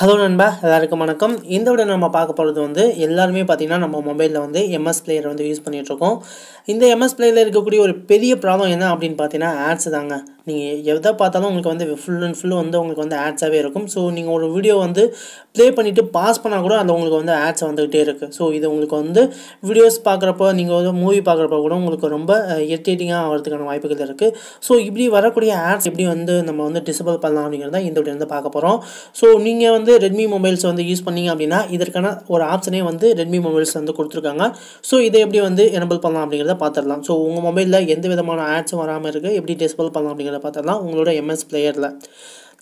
hello நண்பா எல்லாருக்கும் வணக்கம் இந்த விட நம்ம பார்க்க போகிறது வந்து எல்லாருமே பார்த்திங்கன்னா நம்ம மொபைலில் வந்து எம்எஸ் பிளேயரை வந்து யூஸ் பண்ணிகிட்ருக்கோம் இந்த எம்எஸ் பிளேயரில் இருக்கக்கூடிய ஒரு பெரிய ப்ராப்ளம் என்ன அப்படின்னு பார்த்தீங்கன்னா ஆட்ஸ் தாங்க நீங்கள் எதை பார்த்தாலும் உங்களுக்கு வந்து ஃபுல் அண்ட் ஃபுல்லு வந்து உங்களுக்கு வந்து ஆட்ஸாகவே இருக்கும் ஸோ நீங்கள் ஒரு வீடியோ வந்து ப்ளே பண்ணிவிட்டு பாஸ் பண்ணால் கூட அதில் உங்களுக்கு வந்து ஆட்ஸ் வந்துகிட்டே இருக்குது ஸோ இது உங்களுக்கு வந்து வீடியோஸ் பார்க்குறப்ப நீங்கள் வந்து மூவி பார்க்குறப்ப கூட உங்களுக்கு ரொம்ப இரிட்டேட்டிங்காக ஆகிறதுக்கான வாய்ப்புகள் இருக்குது ஸோ இப்படி வரக்கூடிய ஆட்ஸ் எப்படி வந்து நம்ம வந்து டிசபிள் பண்ணலாம் அப்படிங்கிறத இந்த வீடியோ வந்து பார்க்க போகிறோம் ஸோ நீங்கள் வந்து ரெட்மி மொபைல்ஸ் வந்து யூஸ் பண்ணீங்க அப்படின்னா இதற்கான ஒரு ஆப்ஷனே வந்து ரெட்மி மொபைல்ஸ் வந்து கொடுத்துருக்காங்க ஸோ இதை எப்படி வந்து எனபிள் பண்ணலாம் அப்படிங்கிறத பார்த்துடலாம் ஸோ உங்கள் மொபைலில் எந்த விதமான ஆட்ஸும் வராமல் இருக்குது எப்படி டிசபிள் பண்ணலாம் அப்படிங்கிறது அப்படிங்கிறத பார்த்துடலாம் உங்களோட எம்எஸ் பிளேயரில்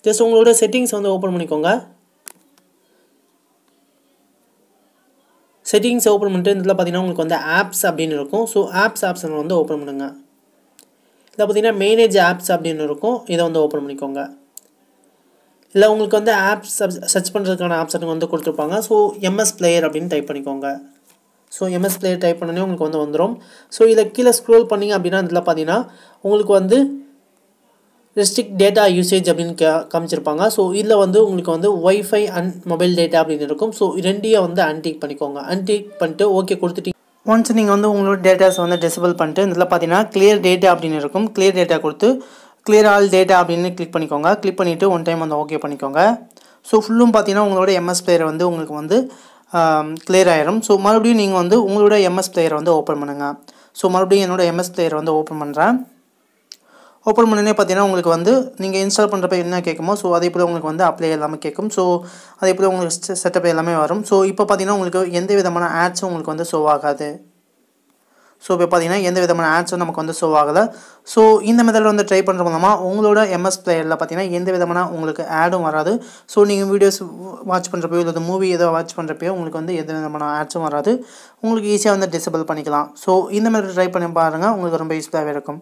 ஜஸ்ட் உங்களோட செட்டிங்ஸ் வந்து ஓப்பன் பண்ணிக்கோங்க செட்டிங்ஸ் ஓப்பன் பண்ணிட்டு இதில் பார்த்தீங்கன்னா உங்களுக்கு வந்து ஆப்ஸ் அப்படின்னு இருக்கும் ஸோ ஆப்ஸ் ஆப்ஷன் வந்து ஓப்பன் பண்ணுங்க இதில் பார்த்தீங்கன்னா மேனேஜ் ஆப்ஸ் அப்படின்னு இருக்கும் இதை வந்து ஓப்பன் பண்ணிக்கோங்க இல்லை உங்களுக்கு வந்து ஆப்ஸ் சர்ச் பண்ணுறதுக்கான ஆப்ஷன் வந்து கொடுத்துருப்பாங்க ஸோ எம்எஸ் பிளேயர் அப்படின்னு டைப் பண்ணிக்கோங்க ஸோ எம்எஸ் பிளேயர் டைப் பண்ணோன்னே உங்களுக்கு வந்து வந்துடும் ஸோ இதில் கீழே ஸ்க்ரோல் பண்ணிங்க அப்படின்னா இதில் பார்த்தீங்கன்னா உங்களுக்கு வந்து ரெஸ்ட்ரிக்ட் டேட்டா யூசேஜ் அப்படின்னு காமிச்சிருப்பாங்க ஸோ இதில் வந்து உங்களுக்கு வந்து ஒய்ஃபை அண்ட் மொபைல் டேட்டா அப்படின்னு இருக்கும் ஸோ ரெண்டையும் வந்து ஆன்டிக் பண்ணிக்கோங்க ஆன்டிக் பண்ணிட்டு ஓகே கொடுத்துட்டீங்க ஒன்ஸ் நீங்கள் வந்து உங்களோட டேட்டாஸ் வந்து டிசபிள் பண்ணிட்டு இதில் பார்த்தீங்கன்னா கிளியர் டேட்டா அப்படின்னு இருக்கும் கிளியர் டேட்டா கொடுத்து கிளியர் ஆல் டேட்டா அப்படின்னு கிளிக் பண்ணிக்கோங்க கிளிக் பண்ணிவிட்டு ஒன் டைம் வந்து ஓகே பண்ணிக்கோங்க ஸோ ஃபுல்லும் பார்த்தீங்கன்னா உங்களோட எம்எஸ் பிளேயர் வந்து உங்களுக்கு வந்து கிளியர் ஆயிரும் ஸோ மறுபடியும் நீங்கள் வந்து உங்களோட எம்எஸ் பிளேயர் வந்து ஓப்பன் பண்ணுங்கள் ஸோ மறுபடியும் என்னோடய எம்எஸ் பிளேயர் வந்து ஓப்பன் பண்ணுறேன் ஓப்பன் பண்ணினே பார்த்தீங்கன்னா உங்களுக்கு வந்து நீங்கள் இன்ஸ்டால் பண்ணுறப்ப என்ன கேட்குமோ ஸோ அதே போல் உங்களுக்கு வந்து அப்ளை எல்லாமே கேட்கும் ஸோ அதே போல் உங்களுக்கு செட்டப் எல்லாமே வரும் ஸோ இப்போ பார்த்தீங்கன்னா உங்களுக்கு எந்த விதமான ஆட்ஸும் உங்களுக்கு வந்து ஷோ ஆகாது ஸோ இப்போ பார்த்தீங்கன்னா எந்த விதமான ஆட்ஸும் நமக்கு வந்து ஷோ ஆகலை ஸோ இந்த மெத்தடில் வந்து ட்ரை பண்ணுற மூலமாக உங்களோட எம்எஸ் பிளேயரில் பார்த்தீங்கன்னா எந்த விதமான உங்களுக்கு ஆடும் வராது ஸோ நீங்கள் வீடியோஸ் வாட்ச் பண்ணுறப்போ இல்லை மூவி ஏதோ வாட்ச் பண்ணுறப்பையோ உங்களுக்கு வந்து எந்த விதமான ஆட்ஸும் வராது உங்களுக்கு ஈஸியாக வந்து டிசபிள் பண்ணிக்கலாம் ஸோ இந்த மாதிரி ட்ரை பண்ணி பாருங்கள் உங்களுக்கு ரொம்ப யூஸ்ஃபுல்லாகவே இருக்கும்